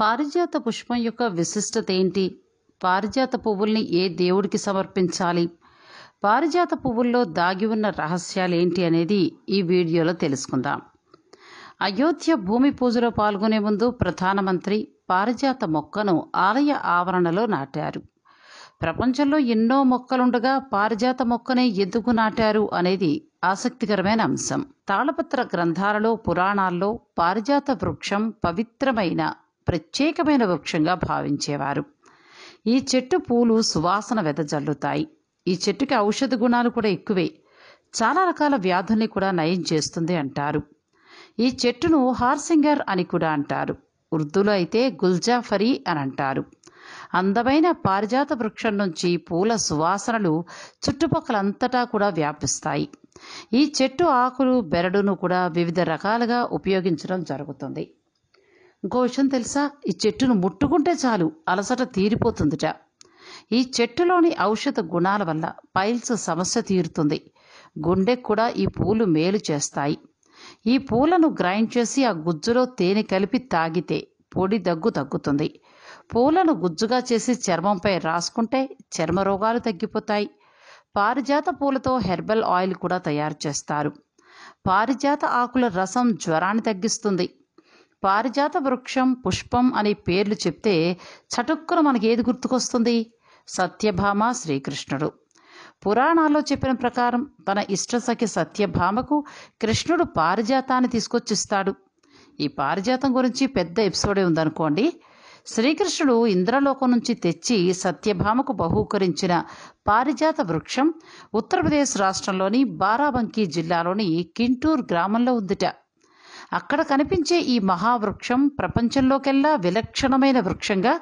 పారిజాత పుష్పం యొక్క విశిష్టత ఏంటి పారిజాత పువ్వుల్ని ఏ దేవుడికి సమర్పించాలి పారిజాత పువ్వుల్లో దాగి ఉన్న రహస్యాలు ఏంటి అనేది ఈ వీడియోలో తెలుసుకుందాం అయోధ్య భూమి పూజలో పాల్గొనే ముందు ప్రధానమంత్రి పారిజాత మొక్కను ఆలయ ఆవరణలో నాటారు ప్రపంచంలో ఎన్నో మొక్కలుండగా పారిజాత మొక్కనే ఎందుకు నాటారు అనేది ఆసక్తికరమైన అంశం తాళపత్ర గ్రంథాలలో పురాణాల్లో పారిజాత వృక్షం పవిత్రమైన ప్రత్యేకమైన వృక్షంగా భావించేవారు ఈ చెట్టు పూలు సువాసన వెదజల్లుతాయి ఈ చెట్టుకి ఔషధ గుణాలు కూడా ఎక్కువే చాలా రకాల వ్యాధుల్ని కూడా నయం చేస్తుంది అంటారు ఈ చెట్టును హార్సింగర్ అని కూడా అంటారు ఉర్దూలో అయితే గుల్జాఫరీ అని అంటారు అందమైన పారిజాత వృక్షం నుంచి పూల సువాసనలు చుట్టుపక్కలంతటా కూడా వ్యాపిస్తాయి ఈ చెట్టు ఆకులు బెరడును కూడా వివిధ రకాలుగా ఉపయోగించడం జరుగుతుంది ఇంకో విషయం తెలుసా ఈ చెట్టును ముట్టుకుంటే చాలు అలసట తీరిపోతుందిట ఈ చెట్టులోని ఔషధ గుణాల వల్ల పైల్స్ సమస్య తీరుతుంది గుండెకు కూడా ఈ పూలు మేలు చేస్తాయి ఈ పూలను గ్రైండ్ చేసి ఆ గుజ్జులో తేనె కలిపి తాగితే పొడి దగ్గు తగ్గుతుంది పూలను గుజ్జుగా చేసి చర్మంపై రాసుకుంటే చర్మ రోగాలు తగ్గిపోతాయి పారిజాత పూలతో హెర్బల్ ఆయిల్ కూడా తయారు చేస్తారు పారిజాత ఆకుల రసం జ్వరాన్ని తగ్గిస్తుంది పారిజాత వృక్షం పుష్పం అనే పేర్లు చెప్తే చటుక్కున మనకి ఏది గుర్తుకొస్తుంది సత్యభామ శ్రీకృష్ణుడు పురాణాల్లో చెప్పిన ప్రకారం తన ఇష్టసఖి సత్యభామకు కృష్ణుడు పారిజాతాన్ని తీసుకొచ్చిస్తాడు ఈ పారిజాతం గురించి పెద్ద ఎపిసోడే ఉందనుకోండి శ్రీకృష్ణుడు ఇంద్రలోకం నుంచి తెచ్చి సత్యభామకు బహూకరించిన పారిజాత వృక్షం ఉత్తరప్రదేశ్ రాష్ట్రంలోని బారాబంకీ జిల్లాలోని కింటూర్ గ్రామంలో ఉందిట అక్కడ కనిపించే ఈ మహావృక్షం ప్రపంచంలోకెల్లా విలక్షణమైన వృక్షంగా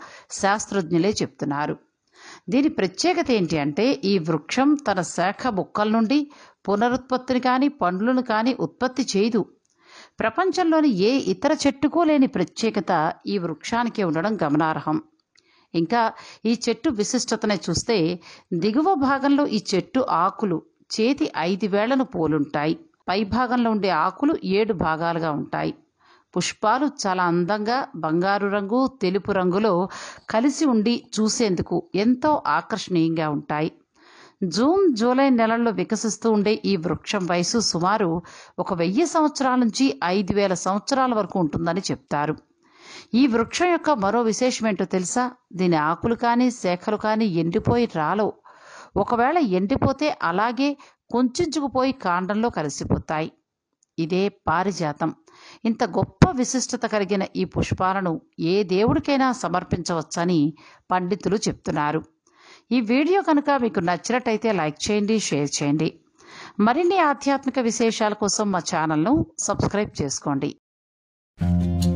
శాస్త్రజ్ఞులే చెప్తున్నారు దీని ప్రత్యేకత ఏంటి అంటే ఈ వృక్షం తన శాఖ బుక్కల నుండి పునరుత్పత్తిని కానీ పండ్లను కానీ ఉత్పత్తి చేయదు ప్రపంచంలోని ఏ ఇతర చెట్టుకో లేని ప్రత్యేకత ఈ వృక్షానికి ఉండడం గమనార్హం ఇంకా ఈ చెట్టు విశిష్టతనే చూస్తే దిగువ భాగంలో ఈ చెట్టు ఆకులు చేతి ఐదు వేళ్లను పోలుంటాయి పైభాగంలో ఉండే ఆకులు ఏడు భాగాలుగా ఉంటాయి పుష్పాలు చాలా అందంగా బంగారు రంగు తెలుపు రంగులో కలిసి ఉండి చూసేందుకు ఎంతో ఆకర్షణీయంగా ఉంటాయి జూన్ జూలై నెలల్లో వికసిస్తూ ఉండే ఈ వృక్షం వయసు సుమారు ఒక వెయ్యి సంవత్సరాల నుంచి ఐదు వేల సంవత్సరాల వరకు ఉంటుందని చెప్తారు ఈ వృక్షం యొక్క మరో విశేషం ఏంటో తెలుసా దీని ఆకులు కానీ శాఖలు కానీ ఎండిపోయి రాలో ఒకవేళ ఎండిపోతే అలాగే కుంచుకుపోయి కాండంలో కలిసిపోతాయి ఇదే పారిజాతం ఇంత గొప్ప విశిష్టత కలిగిన ఈ పుష్పాలను ఏ దేవుడికైనా సమర్పించవచ్చని పండితులు చెప్తున్నారు ఈ వీడియో కనుక మీకు నచ్చినట్టయితే లైక్ చేయండి షేర్ చేయండి మరిన్ని ఆధ్యాత్మిక విశేషాల కోసం మా ఛానల్ను సబ్స్క్రైబ్ చేసుకోండి